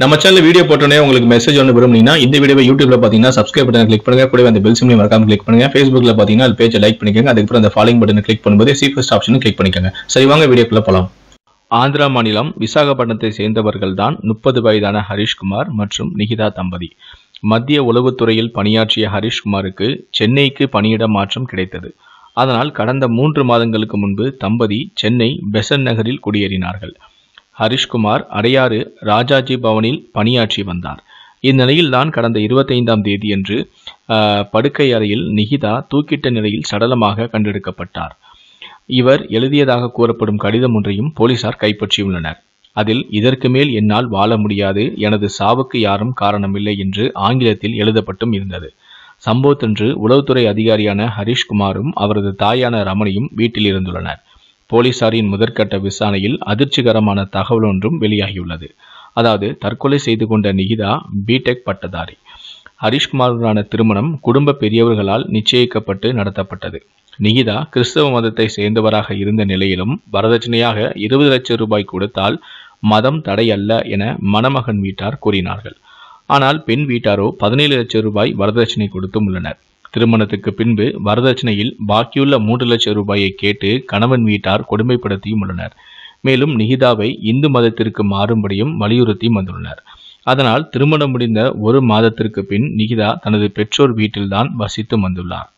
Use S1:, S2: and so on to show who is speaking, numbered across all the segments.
S1: நம்ம channel video போட்டோன்னே உங்களுக்கு மெசேஜ் ஒன்று விரும்புனீங்கன்னா இந்த வீடியோ யூடியூப்ல பார்த்தீங்கன்னா சப்ஸ்கிரைப் பட்டன் கிளிக் பண்ணுங்க கூட அந்த பெல் சிம்லையும் மறக்காம கிளிக் பண்ணுங்க ஃபேஸ்புக்ல பார்த்தீங்கன்னா அது பேஜை லைக் பண்ணிக்கோங்க அதுக்கப்புறம் அந்த ஃபாலோ பட்டனை கிளிக் பண்ணும்போது சீஃபஸ்ட் ஆப்ஷனும் கிளிக் பண்ணிக்கோங்க சரி வாங்க வீடியோக்குள்ள போகலாம் ஆந்திரா மாநிலம் விசாகப்பட்டினத்தை சேர்ந்தவர்கள் தான் முப்பது வயதான ஹரிஷ்குமார் மற்றும் நிகிதா தம்பதி மத்திய உளவுத்துறையில் பணியாற்றிய ஹரிஷ்குமாருக்கு சென்னைக்கு பணியிட மாற்றம் கிடைத்தது அதனால் கடந்த மூன்று மாதங்களுக்கு முன்பு தம்பதி சென்னை பெசன் நகரில் குடியேறினார்கள் ஹரிஷ்குமார் அடையாறு ராஜாஜி பவனில் பணியாற்றி வந்தார் இந்நிலையில்தான் கடந்த இருபத்தைந்தாம் தேதியன்று படுக்கை அறையில் நிகிதா தூக்கிட்ட நிலையில் சடலமாக கண்டெடுக்கப்பட்டார் இவர் எழுதியதாக கூறப்படும் கடிதம் ஒன்றையும் போலீசார் கைப்பற்றியுள்ளனர் அதில் இதற்கு மேல் என்னால் வாழ முடியாது எனது சாவுக்கு யாரும் காரணமில்லை என்று ஆங்கிலத்தில் எழுதப்பட்டும் இருந்தது சம்பவத்தன்று உளவுத்துறை அதிகாரியான ஹரிஷ்குமாரும் அவரது தாயான ரமணியும் வீட்டில் இருந்துள்ளனர் போலீசாரின் முதற்கட்ட விசாரணையில் அதிர்ச்சிகரமான தகவல் ஒன்றும் வெளியாகியுள்ளது அதாவது தற்கொலை செய்து கொண்ட நிகிதா பிடெக் பட்டதாரி ஹரிஷ்குமாருடனான திருமணம் குடும்ப பெரியவர்களால் நிச்சயிக்கப்பட்டு நடத்தப்பட்டது நிகிதா கிறிஸ்தவ மதத்தை சேர்ந்தவராக இருந்த நிலையிலும் வரதட்சணையாக இருபது லட்சம் ரூபாய் கொடுத்தால் மதம் தடையல்ல என மணமகன் வீட்டார் கூறினார்கள் ஆனால் பெண் வீட்டாரோ பதினேழு லட்சம் ரூபாய் வரதட்சணை கொடுத்தும் உள்ளனர் திருமணத்துக்கு பின்பு வரதட்சணையில் பாக்கியுள்ள மூன்று லட்சம் ரூபாயை கேட்டு கணவன் வீட்டார் கொடுமைப்படுத்தியும் உள்ளனர் மேலும் நிகிதாவை இந்து மதத்திற்கு மாறும்படியும் வலியுறுத்தியும் வந்துள்ளனர் அதனால் திருமணம் முடிந்த ஒரு மாதத்திற்கு பின் நிகிதா தனது பெற்றோர் வீட்டில்தான் வசித்து வந்துள்ளார்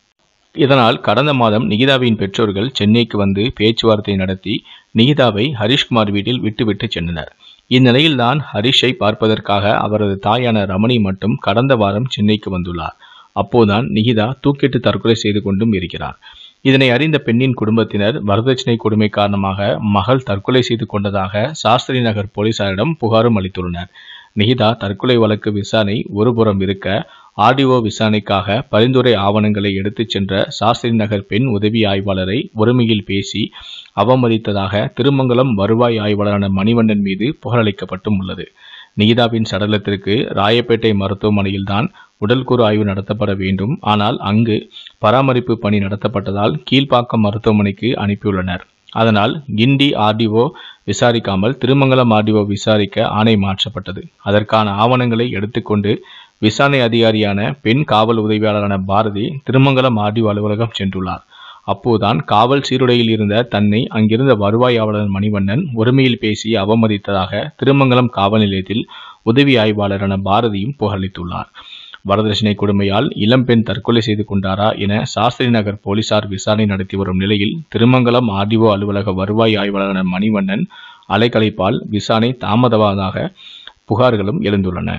S1: இதனால் கடந்த மாதம் நிகிதாவின் பெற்றோர்கள் சென்னைக்கு வந்து பேச்சுவார்த்தை நடத்தி நிகிதாவை ஹரிஷ்குமார் வீட்டில் விட்டுவிட்டு சென்றனர் இந்நிலையில்தான் ஹரிஷை பார்ப்பதற்காக அவரது தாயான ரமணி மட்டும் கடந்த வாரம் சென்னைக்கு வந்துள்ளார் அப்போதான் நிகிதா தூக்கிட்டு தற்கொலை செய்து கொண்டும் இருக்கிறார் இதனை அறிந்த பெண்ணின் குடும்பத்தினர் வரதட்சணை கொடுமை காரணமாக மகள் தற்கொலை செய்து கொண்டதாக சாஸ்திரி நகர் போலீசாரிடம் புகாரும் அளித்துள்ளனர் நிகிதா தற்கொலை வழக்கு விசாரணை ஒருபுறம் இருக்க ஆர்டிஓ விசாரணைக்காக பரிந்துரை ஆவணங்களை எடுத்துச் சென்ற சாஸ்திரி நகர் பெண் உதவி ஆய்வாளரை ஒருமையில் பேசி அவமதித்ததாக திருமங்கலம் வருவாய் ஆய்வாளரான மணிவண்ணன் மீது புகாரளிக்கப்பட்டும் உள்ளது நிகிதாவின் சடலத்திற்கு ராயப்பேட்டை மருத்துவமனையில்தான் உடல்கூறு ஆய்வு நடத்தப்பட வேண்டும் ஆனால் அங்கு பராமரிப்பு பணி நடத்தப்பட்டதால் கீழ்ப்பாக்கம் மருத்துவமனைக்கு அனுப்பியுள்ளனர் அதனால் கிண்டி ஆர்டிஓ விசாரிக்காமல் திருமங்கலம் ஆர்டிஓ விசாரிக்க ஆணை மாற்றப்பட்டது அதற்கான ஆவணங்களை எடுத்துக்கொண்டு விசாரணை அதிகாரியான பெண் காவல் உதவியாளரான பாரதி திருமங்கலம் ஆர்டிஓ அலுவலகம் சென்றுள்ளார் அப்போதுதான் காவல் சீருடையில் இருந்த தன்னை அங்கிருந்த வருவாயாளர் மணிவண்ணன் ஒருமையில் பேசி அவமதித்ததாக திருமங்கலம் காவல் நிலையத்தில் உதவி ஆய்வாளரான பாரதியும் புகழளித்துள்ளார் வரதட்சணை கொடுமையால் இளம்பெண் தற்கொலை செய்து கொண்டாரா என சாஸ்திரி நகர் போலீசார் விசாரணை நடத்தி வரும் நிலையில் திருமங்கலம் ஆர்டிஓ அலுவலக வருவாய் ஆய்வாளரான மணிவண்ணன் அலைக்கலைப்பால் விசாரணை தாமதமானதாக புகார்களும் எழுந்துள்ளன